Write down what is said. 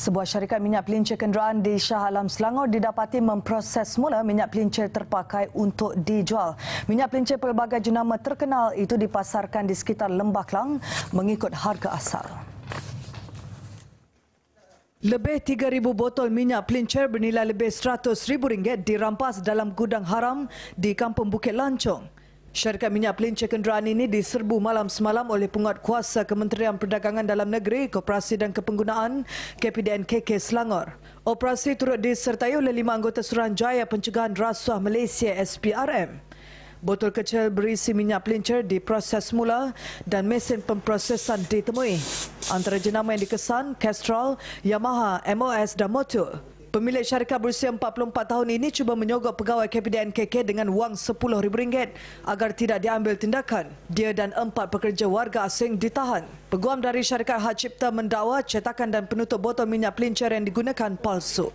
Sebuah syarikat minyak pelincir kenderaan di Shah Alam Selangor didapati memproses semula minyak pelincir terpakai untuk dijual. Minyak pelincir pelbagai jenama terkenal itu dipasarkan di sekitar Lembah Klang mengikut harga asal. Lebih 3,000 botol minyak pelincir bernilai lebih RM100,000 dirampas dalam gudang haram di Kampung Bukit Lancong. Syarikat minyak pelincir Cekenderaan ini diserbu malam semalam oleh penguat kuasa Kementerian Perdagangan Dalam Negeri, Koperasi dan Kepenggunaan KPDNKK Selangor. Operasi turut disertai oleh lima anggota Suruhanjaya Pencegahan Rasuah Malaysia SPRM. Botol kecil berisi minyak pelincir diproses mula dan mesin pemprosesan ditemui. Antara jenama yang dikesan, Castrol, Yamaha, MOS dan Motul. Pemilik syarikat berusia 44 tahun ini cuba menyogok pegawai KPDNKK dengan wang RM10,000 agar tidak diambil tindakan. Dia dan empat pekerja warga asing ditahan. Peguam dari syarikat Hak Cipta mendakwa cetakan dan penutup botol minyak pelincar yang digunakan palsu.